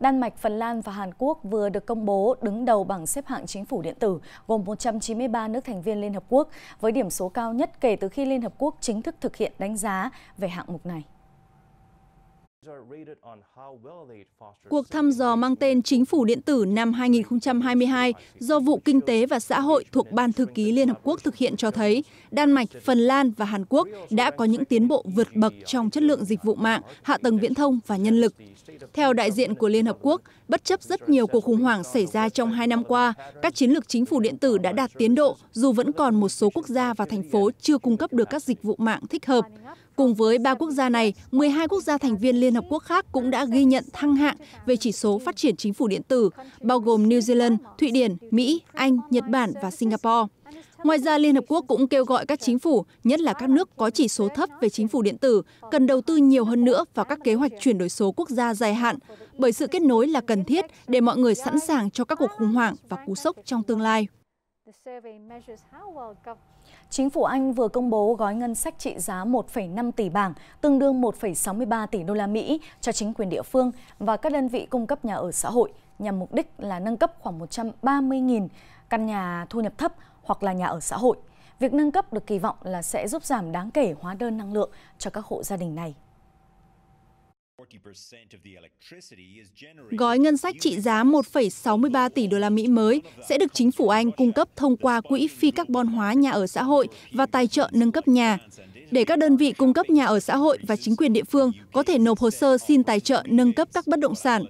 Đan Mạch, Phần Lan và Hàn Quốc vừa được công bố đứng đầu bảng xếp hạng chính phủ điện tử gồm 193 nước thành viên Liên Hợp Quốc với điểm số cao nhất kể từ khi Liên Hợp Quốc chính thức thực hiện đánh giá về hạng mục này. Cuộc thăm dò mang tên Chính phủ điện tử năm 2022 do Vụ Kinh tế và Xã hội thuộc Ban Thư ký Liên Hợp Quốc thực hiện cho thấy Đan Mạch, Phần Lan và Hàn Quốc đã có những tiến bộ vượt bậc trong chất lượng dịch vụ mạng, hạ tầng viễn thông và nhân lực. Theo đại diện của Liên Hợp Quốc, bất chấp rất nhiều cuộc khủng hoảng xảy ra trong hai năm qua, các chiến lược chính phủ điện tử đã đạt tiến độ dù vẫn còn một số quốc gia và thành phố chưa cung cấp được các dịch vụ mạng thích hợp. Cùng với ba quốc gia này, 12 quốc gia thành viên Liên Hợp Quốc khác cũng đã ghi nhận thăng hạng về chỉ số phát triển chính phủ điện tử, bao gồm New Zealand, Thụy Điển, Mỹ, Anh, Nhật Bản và Singapore. Ngoài ra, Liên Hợp Quốc cũng kêu gọi các chính phủ, nhất là các nước có chỉ số thấp về chính phủ điện tử, cần đầu tư nhiều hơn nữa vào các kế hoạch chuyển đổi số quốc gia dài hạn, bởi sự kết nối là cần thiết để mọi người sẵn sàng cho các cuộc khủng hoảng và cú sốc trong tương lai. Chính phủ Anh vừa công bố gói ngân sách trị giá 1,5 tỷ bảng, tương đương 1,63 tỷ đô la Mỹ cho chính quyền địa phương và các đơn vị cung cấp nhà ở xã hội nhằm mục đích là nâng cấp khoảng 130.000 căn nhà thu nhập thấp hoặc là nhà ở xã hội. Việc nâng cấp được kỳ vọng là sẽ giúp giảm đáng kể hóa đơn năng lượng cho các hộ gia đình này. Gói ngân sách trị giá 1,63 tỷ đô la Mỹ mới sẽ được chính phủ Anh cung cấp thông qua quỹ phi carbon hóa nhà ở xã hội và tài trợ nâng cấp nhà để các đơn vị cung cấp nhà ở xã hội và chính quyền địa phương có thể nộp hồ sơ xin tài trợ nâng cấp các bất động sản.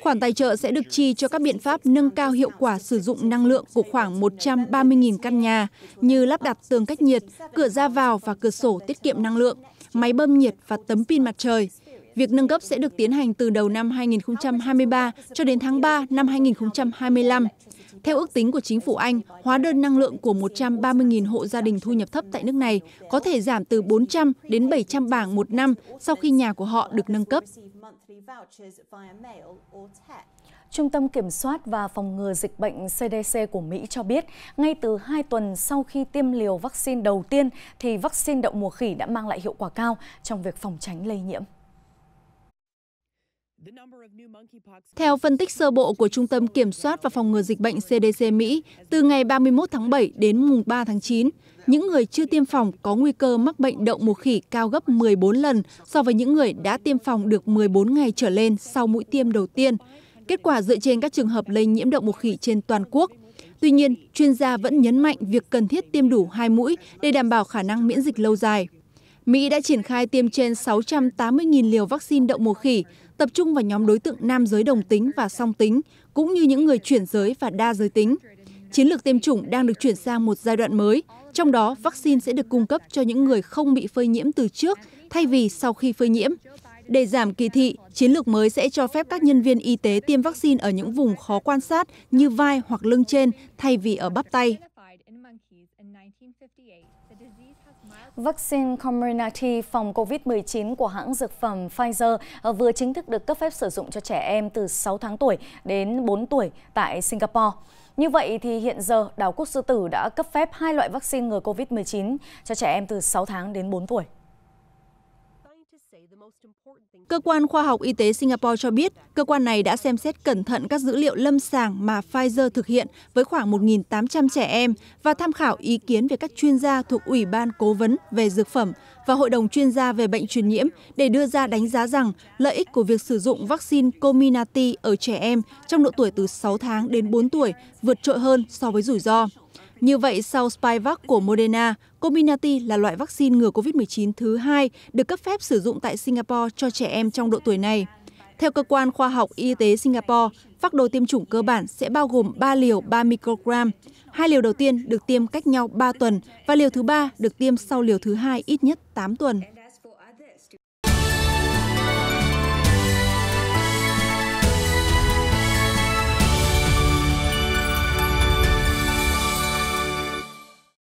Khoản tài trợ sẽ được chi cho các biện pháp nâng cao hiệu quả sử dụng năng lượng của khoảng 130.000 căn nhà như lắp đặt tường cách nhiệt, cửa ra vào và cửa sổ tiết kiệm năng lượng, máy bơm nhiệt và tấm pin mặt trời. Việc nâng cấp sẽ được tiến hành từ đầu năm 2023 cho đến tháng 3 năm 2025. Theo ước tính của chính phủ Anh, hóa đơn năng lượng của 130.000 hộ gia đình thu nhập thấp tại nước này có thể giảm từ 400 đến 700 bảng một năm sau khi nhà của họ được nâng cấp. Trung tâm Kiểm soát và Phòng ngừa Dịch bệnh CDC của Mỹ cho biết, ngay từ 2 tuần sau khi tiêm liều vaccine đầu tiên thì vaccine đậu mùa khỉ đã mang lại hiệu quả cao trong việc phòng tránh lây nhiễm. Theo phân tích sơ bộ của Trung tâm Kiểm soát và Phòng ngừa Dịch bệnh CDC Mỹ, từ ngày 31 tháng 7 đến mùng 3 tháng 9, những người chưa tiêm phòng có nguy cơ mắc bệnh đậu mùa khỉ cao gấp 14 lần so với những người đã tiêm phòng được 14 ngày trở lên sau mũi tiêm đầu tiên. Kết quả dựa trên các trường hợp lây nhiễm đậu mùa khỉ trên toàn quốc. Tuy nhiên, chuyên gia vẫn nhấn mạnh việc cần thiết tiêm đủ hai mũi để đảm bảo khả năng miễn dịch lâu dài. Mỹ đã triển khai tiêm trên 680.000 liều vaccine đậu mùa khỉ, tập trung vào nhóm đối tượng nam giới đồng tính và song tính, cũng như những người chuyển giới và đa giới tính. Chiến lược tiêm chủng đang được chuyển sang một giai đoạn mới, trong đó vaccine sẽ được cung cấp cho những người không bị phơi nhiễm từ trước thay vì sau khi phơi nhiễm. Để giảm kỳ thị, chiến lược mới sẽ cho phép các nhân viên y tế tiêm vaccine ở những vùng khó quan sát như vai hoặc lưng trên thay vì ở bắp tay. Vaccine Comirnaty phòng COVID-19 của hãng dược phẩm Pfizer ờ, vừa chính thức được cấp phép sử dụng cho trẻ em từ 6 tháng tuổi đến 4 tuổi tại Singapore. Như vậy thì hiện giờ Đảo Quốc Sư Tử đã cấp phép hai loại vaccine ngừa COVID-19 cho trẻ em từ 6 tháng đến 4 tuổi. Cơ quan khoa học y tế Singapore cho biết, cơ quan này đã xem xét cẩn thận các dữ liệu lâm sàng mà Pfizer thực hiện với khoảng 1.800 trẻ em và tham khảo ý kiến về các chuyên gia thuộc Ủy ban Cố vấn về Dược phẩm và Hội đồng chuyên gia về bệnh truyền nhiễm để đưa ra đánh giá rằng lợi ích của việc sử dụng vaccine Comirnaty ở trẻ em trong độ tuổi từ 6 tháng đến 4 tuổi vượt trội hơn so với rủi ro. Như vậy, sau Spikevax của Moderna, Comirnaty là loại vaccine ngừa COVID-19 thứ hai được cấp phép sử dụng tại Singapore cho trẻ em trong độ tuổi này. Theo cơ quan khoa học y tế Singapore, phác đồ tiêm chủng cơ bản sẽ bao gồm 3 liều 3 microgram. Hai liều đầu tiên được tiêm cách nhau 3 tuần và liều thứ ba được tiêm sau liều thứ hai ít nhất 8 tuần.